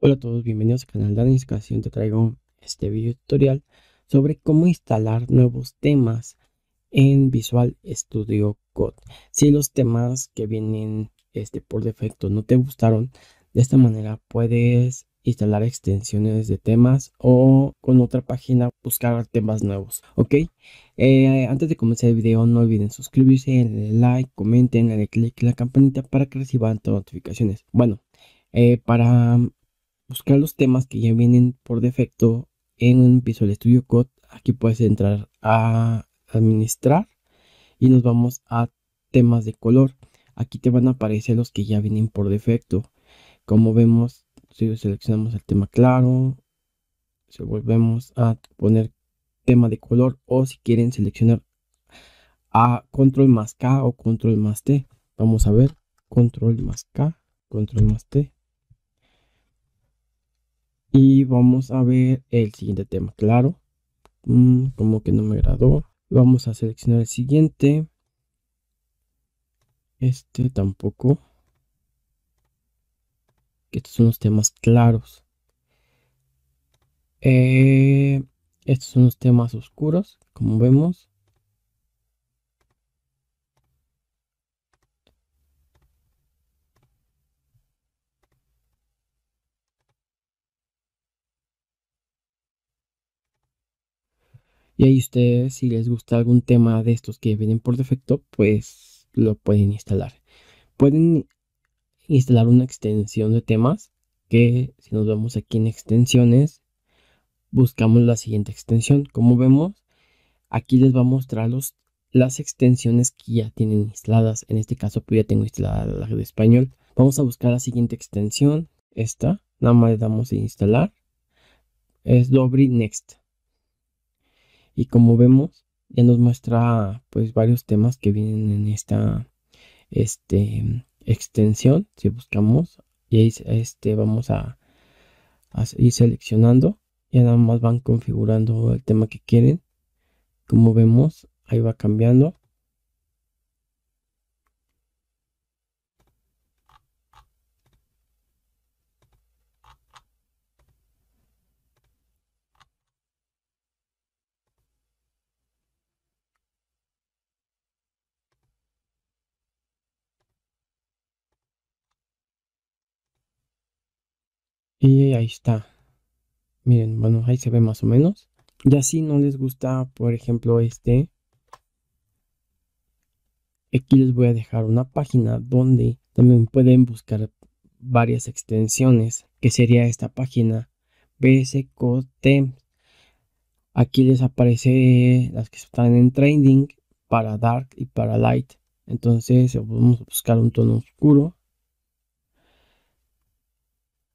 Hola a todos, bienvenidos al canal de Administración. Te traigo este video tutorial sobre cómo instalar nuevos temas en Visual Studio Code. Si los temas que vienen este, por defecto no te gustaron, de esta manera puedes instalar extensiones de temas o con otra página buscar temas nuevos. Ok, eh, antes de comenzar el video, no olviden suscribirse, denle like, comenten, clic click la campanita para que reciban todas notificaciones. Bueno. Eh, para buscar los temas que ya vienen por defecto en un Visual Studio Code. Aquí puedes entrar a administrar y nos vamos a temas de color. Aquí te van a aparecer los que ya vienen por defecto. Como vemos, si seleccionamos el tema claro, si volvemos a poner tema de color o si quieren seleccionar a control más K o control más T. Vamos a ver, control más K, control más T. Y vamos a ver el siguiente tema, claro. Mm, como que no me agradó. Vamos a seleccionar el siguiente. Este tampoco. Estos son los temas claros. Eh, estos son los temas oscuros, como vemos. Y ahí ustedes, si les gusta algún tema de estos que vienen por defecto, pues lo pueden instalar. Pueden instalar una extensión de temas que si nos vamos aquí en extensiones, buscamos la siguiente extensión. Como vemos, aquí les va a mostrar los, las extensiones que ya tienen instaladas. En este caso, pues ya tengo instalada la de español. Vamos a buscar la siguiente extensión, esta. Nada más le damos a instalar. Es Dobri Next. Y como vemos, ya nos muestra pues varios temas que vienen en esta este, extensión. Si buscamos, y este, vamos a, a ir seleccionando. Ya nada más van configurando el tema que quieren. Como vemos, ahí va cambiando. Y ahí está. Miren, bueno, ahí se ve más o menos. Ya si no les gusta, por ejemplo, este. Aquí les voy a dejar una página donde también pueden buscar varias extensiones, que sería esta página bscotem. Aquí les aparece las que están en trending para dark y para light. Entonces vamos a buscar un tono oscuro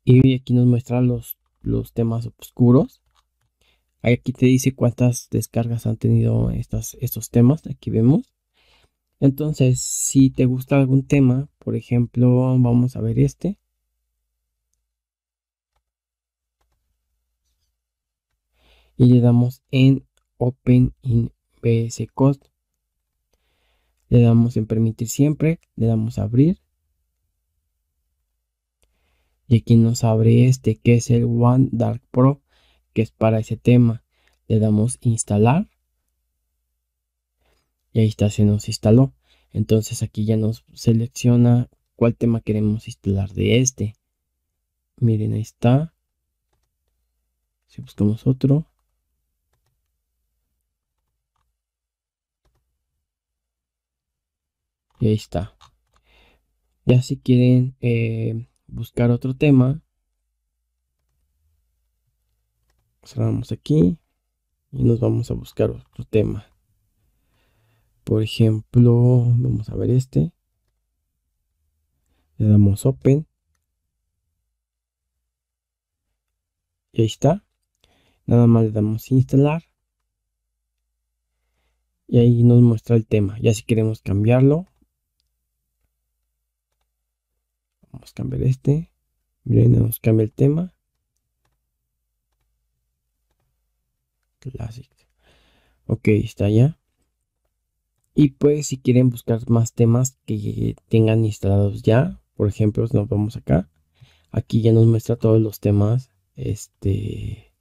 y aquí nos muestra los, los temas oscuros. Aquí te dice cuántas descargas han tenido estas, estos temas. Aquí vemos. Entonces, si te gusta algún tema, por ejemplo, vamos a ver este. Y le damos en Open in BS Code. Le damos en permitir siempre. Le damos a abrir y aquí nos abre este que es el One Dark Pro que es para ese tema le damos instalar y ahí está se nos instaló entonces aquí ya nos selecciona cuál tema queremos instalar de este miren ahí está si buscamos otro y ahí está ya si quieren eh, buscar otro tema. Cerramos aquí y nos vamos a buscar otro tema. Por ejemplo, vamos a ver este. Le damos Open. Y ahí está. Nada más le damos instalar. Y ahí nos muestra el tema. Ya si queremos cambiarlo, Vamos a cambiar este. Miren, nos cambia el tema. Classic. Ok, está ya. Y pues si quieren buscar más temas que tengan instalados ya, por ejemplo, nos vamos acá. Aquí ya nos muestra todos los temas este,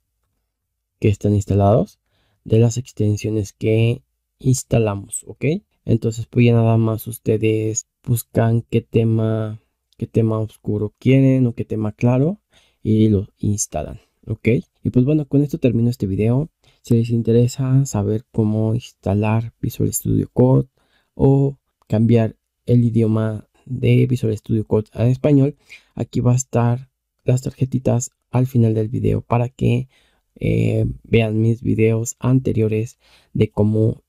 que están instalados de las extensiones que instalamos, ¿ok? Entonces pues ya nada más ustedes buscan qué tema tema oscuro quieren o qué tema claro y lo instalan. ¿Ok? Y pues bueno, con esto termino este vídeo Si les interesa saber cómo instalar Visual Studio Code o cambiar el idioma de Visual Studio Code a español, aquí va a estar las tarjetitas al final del vídeo para que eh, vean mis videos anteriores de cómo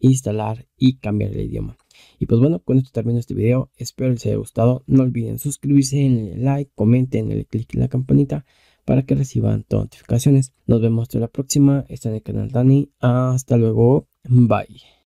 instalar y cambiar el idioma. Y pues bueno, con esto termino este video. Espero les haya gustado. No olviden suscribirse, denle like, comenten, el click en la campanita para que reciban todas notificaciones. Nos vemos en la próxima. Está en el canal Dani. Hasta luego. Bye.